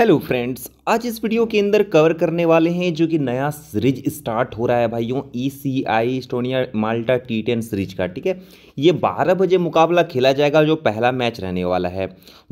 hello friends आज इस video के अंदर कवर करने वाले हैं जो कि नया सीरीज स्टार्ट हो रहा है भाइयों E C I Estonia Malta T ten series का ठीक है ये बारह बजे मुकाबला खेला जाएगा जो पहला मैच रहने वाला है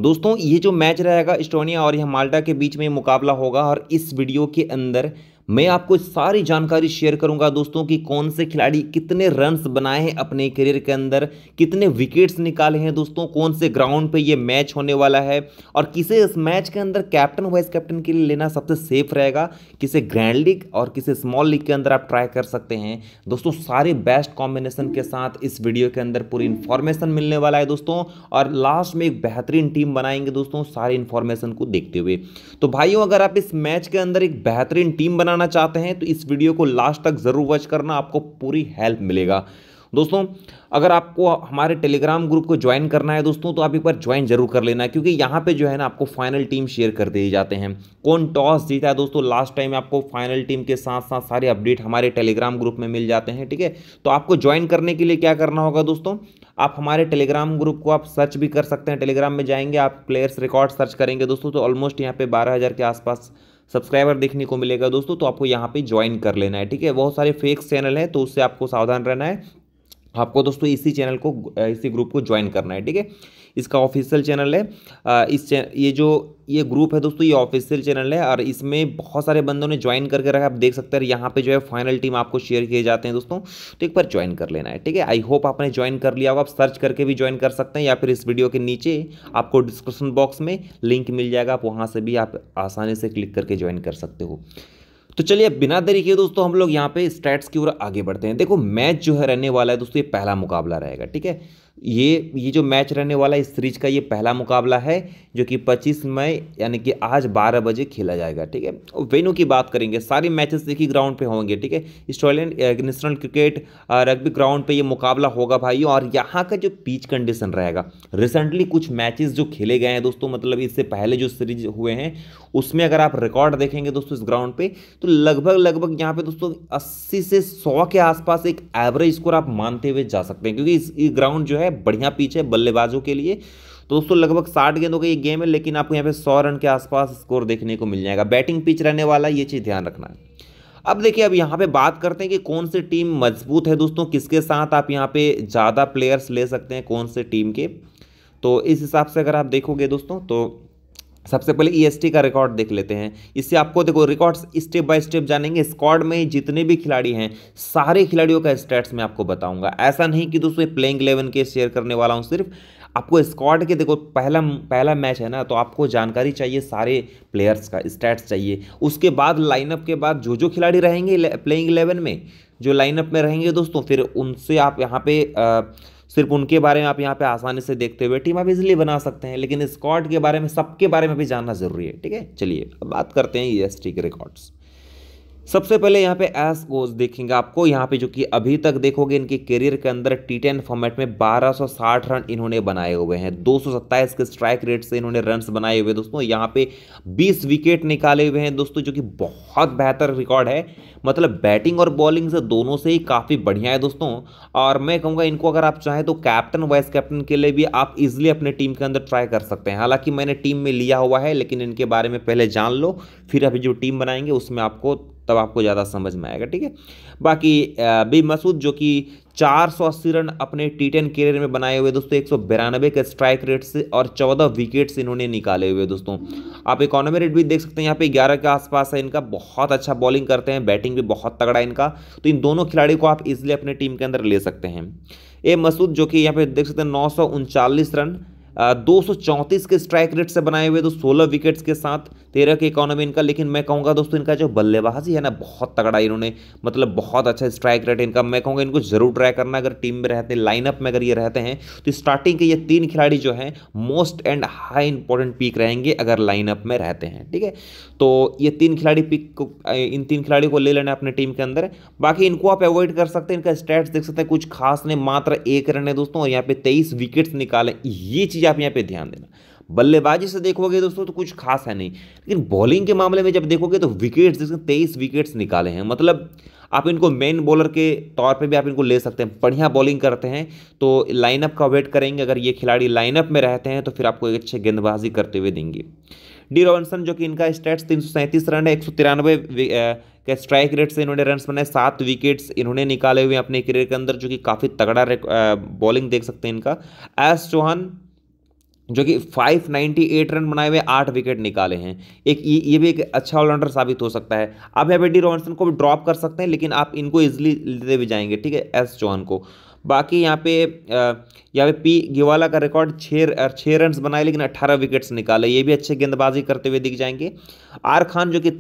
दोस्तों ये जो मैच रहेगा इस्टोनिया और यह माल्टा के बीच में मुकाबला होगा और इस वीडियो के अंदर मैं आपको सारी जानकारी शेयर करूंगा दोस्तों कि कौन से खिलाड़ी कितने रन्स बनाए हैं अपने करियर के अंदर कितने विकेट्स निकाले हैं दोस्तों कौन से ग्राउंड पे ये मैच होने वाला है और किसे इस मैच के अंदर कैप्टन वाइस कैप्टन के लिए लेना सबसे सेफ रहेगा किसे ग्रैंड लीग और किसे स्मॉल लीग के अंदर आप ट्राई कर सकते हैं दोस्तों सारे बेस्ट कॉम्बिनेशन के साथ इस वीडियो के अंदर पूरी इन्फॉर्मेशन मिलने वाला है दोस्तों और लास्ट में एक बेहतरीन टीम बनाएंगे दोस्तों सारी इन्फॉर्मेशन को देखते हुए तो भाइयों अगर आप इस मैच के अंदर एक बेहतरीन टीम बनाना बनाना चाहते हैं तो इस वीडियो को लास्ट तक ज़रूर वॉच करना आपको पूरी हेल्प मिलेगा दोस्तों अगर आपको हमारे टेलीग्राम ग्रुप को ज्वाइन करना है दोस्तों तो आप एक बार ज्वाइन जरूर कर लेना क्योंकि यहाँ पे जो है ना आपको फाइनल टीम शेयर कर दिए जाते हैं कौन टॉस जीता है दोस्तों लास्ट टाइम आपको फाइनल टीम के साथ साथ सारे अपडेट हमारे टेलीग्राम ग्रुप में मिल जाते हैं ठीक है तो आपको ज्वाइन करने के लिए क्या करना होगा दोस्तों आप हमारे टेलीग्राम ग्रुप को आप सर्च भी कर सकते हैं टेलीग्राम में जाएंगे आप प्लेयर्स रिकॉर्ड सर्च करेंगे दोस्तों तो ऑलमोस्ट यहाँ पे बारह के आसपास सब्सक्राइबर देखने को मिलेगा दोस्तों तो आपको यहाँ पे ज्वाइन कर लेना है ठीक है बहुत सारे फेक चैनल हैं तो उससे आपको सावधान रहना है आपको दोस्तों इसी चैनल को इसी ग्रुप को ज्वाइन करना है ठीक है इसका ऑफिशियल चैनल है इस चैनल ये जो ये ग्रुप है दोस्तों ये ऑफिशियल चैनल है और इसमें बहुत सारे बंदों ने ज्वाइन करके रखा आप देख सकते हैं यहाँ पे जो है फाइनल टीम आपको शेयर किए जाते हैं दोस्तों तो एक बार ज्वाइन कर लेना है ठीक है आई होप आपने ज्वाइन कर लिया होगा आप सर्च करके भी ज्वाइन कर सकते हैं या फिर इस वीडियो के नीचे आपको डिस्क्रिप्शन बॉक्स में लिंक मिल जाएगा आप वहाँ से भी आप आसानी से क्लिक करके ज्वाइन कर सकते हो तो चलिए बिना देरी के दोस्तों हम लोग यहाँ पे स्टैट्स की ओर आगे बढ़ते हैं देखो मैच जो है रहने वाला है दोस्तों ये पहला मुकाबला रहेगा ठीक है ये ये जो मैच रहने वाला है इस सीरीज का ये पहला मुकाबला है जो कि 25 मई यानी कि आज 12 बजे खेला जाएगा ठीक है वेन्यू की बात करेंगे सारे मैचेस एक ही ग्राउंड पे होंगे ठीक है Australian national cricket rugby ground पे ये मुकाबला होगा भाइयों और यहाँ का जो पिच कंडीशन रहेगा रिसेंटली कुछ मैचेस जो खेले गए हैं दोस्तों मतलब इससे पहले जो सीरीज हुए हैं उसमें अगर आप रिकॉर्ड देखेंगे दोस्तों इस ग्राउंड पर तो लगभग लगभग यहाँ पर दोस्तों अस्सी से सौ के आसपास एक एवरेज स्कोर आप मानते हुए जा सकते हैं क्योंकि इस ग्राउंड जो है है बढ़िया पिच है बल्लेबाजों के लिए तो दोस्तों लगभग साठ गेंदों का ये गेम है लेकिन आपको यहाँ पे सौ रन के आसपास स्कोर देखने को मिल जाएगा बैटिंग पिच रहने वाला ये चीज़ ध्यान रखना है अब देखिए अब यहाँ पे बात करते हैं कि कौन सी टीम मजबूत है दोस्तों किसके साथ आप यहाँ पे ज़्यादा प्लेयर्स ले सकते हैं कौन से टीम के तो इस हिसाब से अगर आप देखोगे दोस्तों तो सबसे पहले ईएसटी e का रिकॉर्ड देख लेते हैं इससे आपको देखो रिकॉर्ड्स स्टेप बाय स्टेप जानेंगे स्क्वाड में जितने भी खिलाड़ी हैं सारे खिलाड़ियों का स्टेट्स मैं आपको बताऊंगा ऐसा नहीं कि दोस्तों प्लेइंग इलेवन के शेयर करने वाला हूं सिर्फ आपको स्क्वाड के देखो पहला पहला मैच है ना तो आपको जानकारी चाहिए सारे प्लेयर्स का स्टैट्स चाहिए उसके बाद लाइनअप के बाद जो जो खिलाड़ी रहेंगे प्लेइंग इलेवन में जो लाइनअप में रहेंगे दोस्तों फिर उनसे आप यहाँ पे सिर्फ उनके बारे में आप यहाँ पे आसानी से देखते हुए टीम आप इजिली बना सकते हैं लेकिन स्कॉट के बारे में सबके बारे में भी जानना जरूरी है ठीक है चलिए अब बात करते हैं ई e के रिकॉर्ड्स सबसे पहले यहाँ पे एस गोज देखेंगे आपको यहाँ पे जो कि अभी तक देखोगे इनके करियर के अंदर टी टेन फॉर्मेट में 1260 रन इन्होंने बनाए हुए हैं दो के स्ट्राइक रेट से इन्होंने रन बनाए हुए दोस्तों यहाँ पे 20 विकेट निकाले हुए हैं दोस्तों जो कि बहुत बेहतर रिकॉर्ड है मतलब बैटिंग और बॉलिंग से दोनों से ही काफ़ी बढ़िया है दोस्तों और मैं कहूँगा इनको अगर आप चाहें तो कैप्टन वाइस कैप्टन के लिए भी आप इजिली अपने टीम के अंदर ट्राई कर सकते हैं हालांकि मैंने टीम में लिया हुआ है लेकिन इनके बारे में पहले जान लो फिर अभी जो टीम बनाएंगे उसमें आपको तब आपको ज़्यादा समझ में आएगा ठीक है बाकी बी मसूद जो कि चार सौ अस्सी रन अपने टी टेन करियर में बनाए हुए दोस्तों एक सौ बिरानबे के स्ट्राइक रेट से और चौदह विकेट्स इन्होंने निकाले हुए दोस्तों आप इकोनॉमी रेट भी देख सकते हैं यहाँ पे ग्यारह के आसपास है इनका बहुत अच्छा बॉलिंग करते हैं बैटिंग भी बहुत तगड़ा है इनका तो इन दोनों खिलाड़ी को आप इजिली अपने टीम के अंदर ले सकते हैं ए मसूद जो कि यहाँ पे देख सकते हैं नौ रन दो के स्ट्राइक रेट से बनाए हुए तो सोलह विकेट्स के साथ तेरह के इकोनॉमी इनका लेकिन मैं कहूँगा दोस्तों इनका जो बल्लेबाजी है ना बहुत तगड़ा इन्होंने मतलब बहुत अच्छा स्ट्राइक रेट इनका मैं कहूँगा इनको जरूर ट्राई करना अगर टीम में रहते हैं लाइनअप में अगर ये रहते हैं तो स्टार्टिंग के ये तीन खिलाड़ी जो हैं most and high important pick रहेंगे अगर लाइनअप में रहते हैं ठीक है तो ये तीन खिलाड़ी पिक को इन तीन खिलाड़ी को ले लेना अपने टीम के अंदर बाकी इनको आप अवॉइड कर सकते हैं इनका स्टैट्स देख सकते हैं कुछ खास ने मात्र एक रन है दोस्तों और यहाँ पे तेईस विकेट्स निकाले ये चीज़ आप यहाँ पे ध्यान देना बल्लेबाजी से देखोगे दोस्तों तो कुछ खास है नहीं लेकिन बॉलिंग के मामले में जब देखोगे तो विकेट्स जिसमें तेईस विकेट्स निकाले हैं मतलब आप इनको मेन बॉलर के तौर पे भी आप इनको ले सकते हैं बढ़िया बॉलिंग करते हैं तो लाइनअप का वेट करेंगे अगर ये खिलाड़ी लाइनअप में रहते हैं तो फिर आपको एक अच्छे गेंदबाजी करते हुए देंगे डी रॉबिन्सन जो कि इनका स्टैट्स तीन रन है एक के स्ट्राइक रेट से इन्होंने रन बनाए सात विकेट्स इन्होंने निकाले हुए अपने करियर के अंदर जो कि काफ़ी तगड़ा बॉलिंग देख सकते हैं इनका एस चौहान जो कि 598 रन बनाए हुए आठ विकेट निकाले हैं एक ये, ये भी एक अच्छा ऑलराउंडर साबित हो सकता है आप एबेडी रॉन्सन को भी ड्रॉप कर सकते हैं लेकिन आप इनको इजिली लेते भी जाएंगे ठीक है एस चौहान को बाकी यहाँ पे यहाँ पे पी गिवाला का रिकॉर्ड छः छः रन बनाए लेकिन अट्ठारह विकेट्स निकाले ये भी अच्छे गेंदबाजी करते हुए दिख जाएंगे आर खान जो कि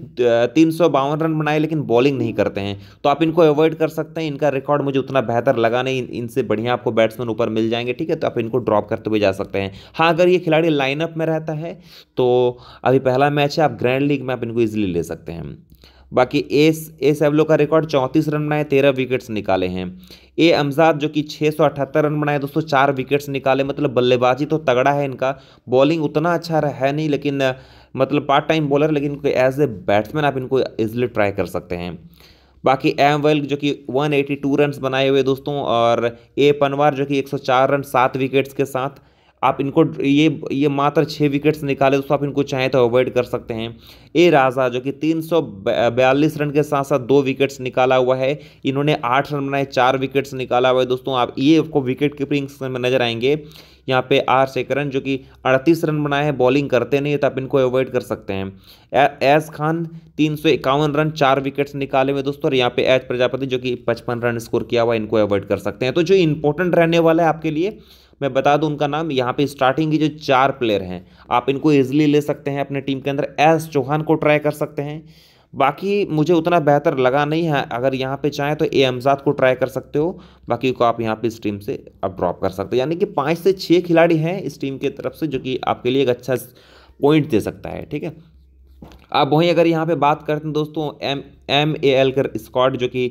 तीन सौ बावन रन बनाए लेकिन बॉलिंग नहीं करते हैं तो आप इनको अवॉइड कर सकते हैं इनका रिकॉर्ड मुझे उतना बेहतर लगा नहीं इनसे बढ़िया आपको बैट्समैन ऊपर मिल जाएंगे ठीक है तो आप इनको ड्रॉप करते हुए जा सकते हैं हाँ अगर ये खिलाड़ी लाइनअप में रहता है तो अभी पहला मैच है आप ग्रैंड लीग में आप इनको ईजिली ले सकते हैं बाकी एस एस एवलो का रिकॉर्ड चौंतीस रन बनाए तेरह विकेट्स निकाले हैं ए अमजाद जो कि छः सौ अठहत्तर रन बनाए दोस्तों चार विकेट्स निकाले मतलब बल्लेबाजी तो तगड़ा है इनका बॉलिंग उतना अच्छा है नहीं लेकिन मतलब पार्ट टाइम बॉलर लेकिन एज ए बैट्समैन आप इनको इजिली ट्राई कर सकते हैं बाकी एम वेल जो कि 182 रन बनाए हुए दोस्तों और ए पनवार जो कि 104 रन सात विकेट्स के साथ आप इनको ये ये मात्र छः विकेट्स निकाले दोस्तों आप इनको चाहें तो अवॉइड कर सकते हैं ए राजा जो कि तीन रन के साथ साथ दो विकेट्स निकाला हुआ है इन्होंने आठ रन बनाए चार विकेट्स निकाला हुआ है दोस्तों आप ये आपको विकेट कीपिंग में नजर आएंगे यहाँ पे आर शेखरन जो कि 38 रन बनाए हैं बॉलिंग करते नहीं तो आप इनको अवॉइड कर सकते हैं एस खान तीन रन चार विकेट्स निकाले हुए दोस्तों और यहाँ पे एच प्रजापति जो कि पचपन रन स्कोर किया हुआ इनको अवॉइड कर सकते हैं तो जो इंपॉर्टेंट रहने वाला है आपके लिए मैं बता दूं उनका नाम यहाँ पे स्टार्टिंग की जो चार प्लेयर हैं आप इनको ईजिली ले सकते हैं अपने टीम के अंदर एस चौहान को ट्राई कर सकते हैं बाकी मुझे उतना बेहतर लगा नहीं है अगर यहाँ पे चाहें तो ए एमजाद को ट्राई कर सकते हो बाकी को आप यहाँ पे इस टीम से आप ड्रॉप कर सकते हो यानी कि पाँच से छः खिलाड़ी हैं इस टीम की तरफ से जो कि आपके लिए एक अच्छा पॉइंट दे सकता है ठीक है अब वहीं अगर यहाँ पे बात करते हैं दोस्तों एम एम ए एल कर स्कॉट जो कि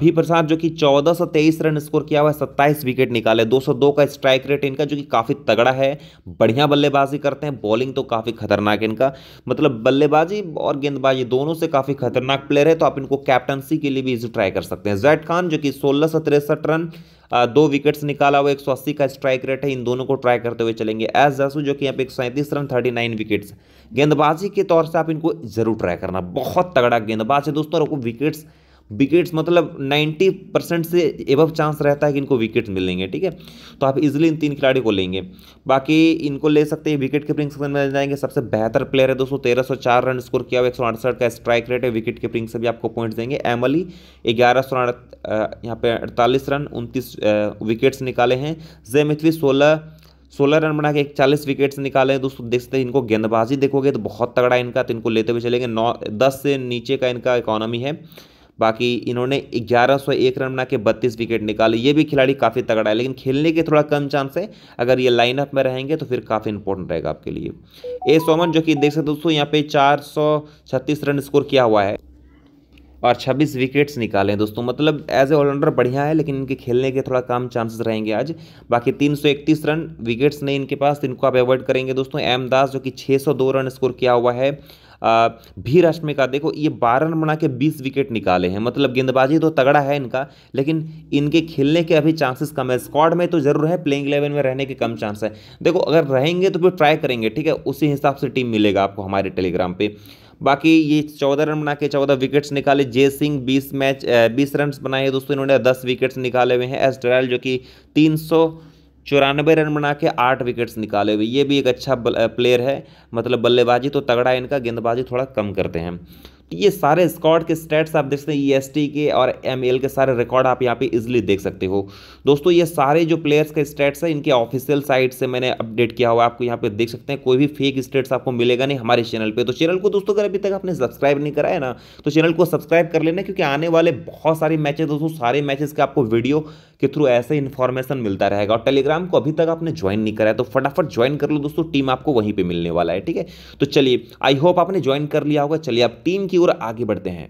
भी प्रसाद जो कि चौदह सौ तेईस रन स्कोर किया हुआ है सत्ताईस विकेट निकाले 202 का स्ट्राइक रेट इनका जो कि काफ़ी तगड़ा है बढ़िया बल्लेबाजी करते हैं बॉलिंग तो काफ़ी खतरनाक इनका मतलब बल्लेबाजी और गेंदबाजी दोनों से काफ़ी खतरनाक प्लेयर है तो आप इनको कैप्टनसी के लिए भी इजी ट्राई कर सकते हैं जैड खान जो कि सोलह सौ तिरसठ रन दो विकेट्स निकाला हुआ अस्सी का स्ट्राइक रेट है इन दोनों को ट्राई करते हुए चलेंगे एस जसू जो कि यहाँ पे एक रन नाइन विकेट्स गेंदबाजी के तौर से आप इनको ज़रूर ट्राई करना बहुत तगड़ा गेंदबाज है दोस्तों और आपको विकेट्स विकेट्स मतलब 90 परसेंट से एबव चांस रहता है कि इनको विकेट मिलेंगे ठीक है तो आप इजीली इन तीन खिलाड़ी को लेंगे बाकी इनको ले सकते हैं विकेट कीपिंग सेक्शन में जाएंगे सबसे बेहतर प्लेयर है दोस्तों तेरह रन स्कोर किया हुआ एक का स्ट्राइक रेट है विकेट कीपिंग से भी आपको पॉइंट्स देंगे एम अली ग्यारह सौ यहाँ पे अड़तालीस रन उनतीस विकेट्स निकाले हैं जय मिथ्वी सोलह सोलह रन बना के एक चालीस विकेट्स निकाले हैं दोस्तों देखते हैं इनको गेंदबाजी देखोगे तो बहुत तगड़ा इनका तो इनको लेते हुए चलेंगे नौ दस से नीचे का इनका इकोनॉमी है बाकी इन्होंने ग्यारह सौ एक रन बना के बत्तीस विकेट निकाले ये भी खिलाड़ी काफ़ी तगड़ा है लेकिन खेलने के थोड़ा कम चांस है अगर ये लाइनअप में रहेंगे तो फिर काफ़ी इंपॉर्टेंट रहेगा आपके लिए ए सोमन जो कि देख सकते दोस्तों यहाँ पे चार रन स्कोर किया हुआ है और 26 विकेट्स निकाले दोस्तों मतलब एज ए ऑलराउंडर बढ़िया है लेकिन इनके खेलने के थोड़ा कम चांसेस रहेंगे आज बाकी 331 रन विकेट्स नहीं इनके पास इनको आप अवॉइड करेंगे दोस्तों एम दास जो कि 602 रन स्कोर किया हुआ है भी रश्मि का देखो ये बारह रन बना के बीस विकेट निकाले हैं मतलब गेंदबाजी तो तगड़ा है इनका लेकिन इनके खेलने के अभी चांसेस कम है स्क्वाड में तो जरूर है प्लेइंग इलेवन में रहने के कम चांस है देखो अगर रहेंगे तो फिर ट्राई करेंगे ठीक है उसी हिसाब से टीम मिलेगा आपको हमारे टेलीग्राम पर बाकी ये चौदह रन बना के चौदह विकेट्स निकाले जय सिंह बीस मैच बीस रन बनाए दोस्तों इन्होंने दस विकेट्स निकाले हुए हैं एस डरायल जो कि तीन सौ चौरानबे रन बना के आठ विकेट्स निकाले हुए ये भी एक अच्छा प्लेयर है मतलब बल्लेबाजी तो तगड़ा है इनका गेंदबाजी थोड़ा कम करते हैं ये सारे स्कॉट के स्टेट्स आप देख सकते हैं ई e के और एम के सारे रिकॉर्ड आप यहाँ पे इजिली देख सकते हो दोस्तों ये सारे जो प्लेयर्स के स्टेट्स हैं इनके ऑफिशियल साइट से मैंने अपडेट किया हुआ आपको यहाँ पे देख सकते हैं कोई भी फेक स्टेट्स आपको मिलेगा नहीं हमारे चैनल पर तो चैनल को दोस्तों अगर अभी तक आपने सब्सक्राइब नहीं कराया ना तो चैनल को सब्सक्राइब कर लेना क्योंकि आने वाले बहुत सारे मैचेज दोस्तों सारे मैचेस का आपको वीडियो के थ्रू ऐसे इन्फॉर्मेशन मिलता रहेगा और टेलीग्राम को अभी तक आपने ज्वाइन नहीं कराया तो फटाफट ज्वाइन कर लो दोस्तों टीम आपको वहीं पर मिलने वाला है ठीक है तो चलिए आई होप आपने ज्वाइन कर लिया होगा चलिए आप टीम की ओर आगे बढ़ते हैं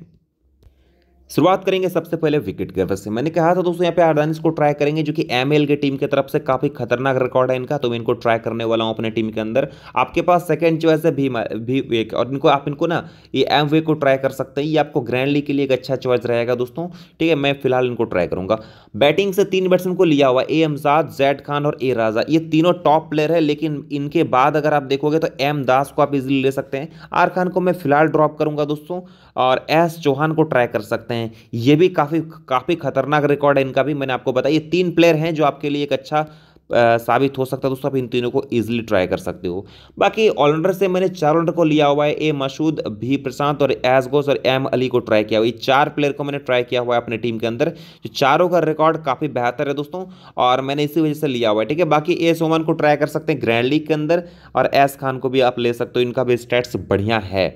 शुरुआत करेंगे सबसे पहले विकेट गिरवर से मैंने कहा था दोस्तों यहाँ पे हार्दानिस को ट्राई करेंगे जो कि एम की टीम की तरफ से काफ़ी खतरनाक रिकॉर्ड है इनका तो मैं इनको ट्राई करने वाला हूँ अपने टीम के अंदर आपके पास सेकंड चॉइस है भी, भी वेक और इनको आप इनको ना ये एम वे को ट्राई कर सकते हैं ये आपको ग्रैंड लीग के लिए एक अच्छा चॉइस रहेगा दोस्तों ठीक है मैं फिलहाल इनको ट्राई करूँगा बैटिंग से तीन बैट्समैन को लिया हुआ ए एमजाद जैड खान और ए राजा ये तीनों टॉप प्लेयर है लेकिन इनके बाद अगर आप देखोगे तो एम दास को आप इजिली ले सकते हैं आर खान को मैं फिलहाल ड्रॉप करूंगा दोस्तों और एस चौहान को ट्राई कर सकते हैं हैं ये भी काफ़ी काफ़ी खतरनाक रिकॉर्ड है इनका भी मैंने आपको बताया ये तीन प्लेयर हैं जो आपके लिए एक अच्छा साबित हो सकता है दोस्तों आप इन तीनों को ईजिली ट्राई कर सकते हो बाकी ऑलराउंडर से मैंने चार ऑलराउंडर को लिया हुआ है ए मसूद भी प्रशांत और एसगोस और एम अली को ट्राई किया हुआ है चार प्लेयर को मैंने ट्राई किया हुआ है अपने टीम के अंदर जो चारों का रिकॉर्ड काफ़ी बेहतर है दोस्तों और मैंने इसी वजह से लिया हुआ है ठीक है बाकी ए सोमन को ट्राई कर सकते हैं ग्रैंड लीग के अंदर और एस खान को भी आप ले सकते हो इनका भी स्टेट्स बढ़िया है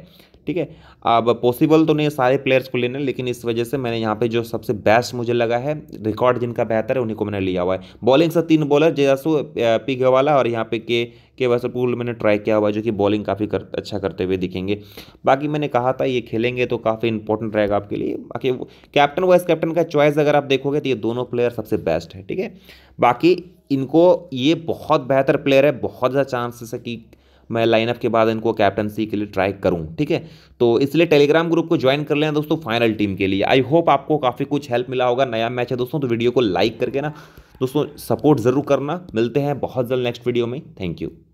ठीक है अब पॉसिबल तो नहीं है सारे प्लेयर्स को लेना लेकिन इस वजह से मैंने यहाँ पे जो सबसे बेस्ट मुझे लगा है रिकॉर्ड जिनका बेहतर है उन्हीं को मैंने लिया हुआ है बॉलिंग से तीन बॉलर जयासु पिगवाला और यहाँ पे के के वसरपूल मैंने ट्राई किया हुआ जो कि बॉलिंग काफ़ी कर, अच्छा करते हुए दिखेंगे बाकी मैंने कहा था ये खेलेंगे तो काफ़ी इंपॉर्टेंट रहेगा आपके लिए बाकी कैप्टन वाइस कैप्टन का चॉइस अगर आप देखोगे तो ये दोनों प्लेयर सबसे बेस्ट है ठीक है बाकी इनको ये बहुत बेहतर प्लेयर है बहुत ज़्यादा चांसेस है कि मैं लाइनअप के बाद इनको कैप्टनसी के लिए ट्राई करूँ ठीक है तो इसलिए टेलीग्राम ग्रुप को ज्वाइन कर लेना दोस्तों फाइनल टीम के लिए आई होप आपको काफ़ी कुछ हेल्प मिला होगा नया मैच है दोस्तों तो वीडियो को लाइक करके ना दोस्तों सपोर्ट ज़रूर करना मिलते हैं बहुत जल्द नेक्स्ट वीडियो में थैंक यू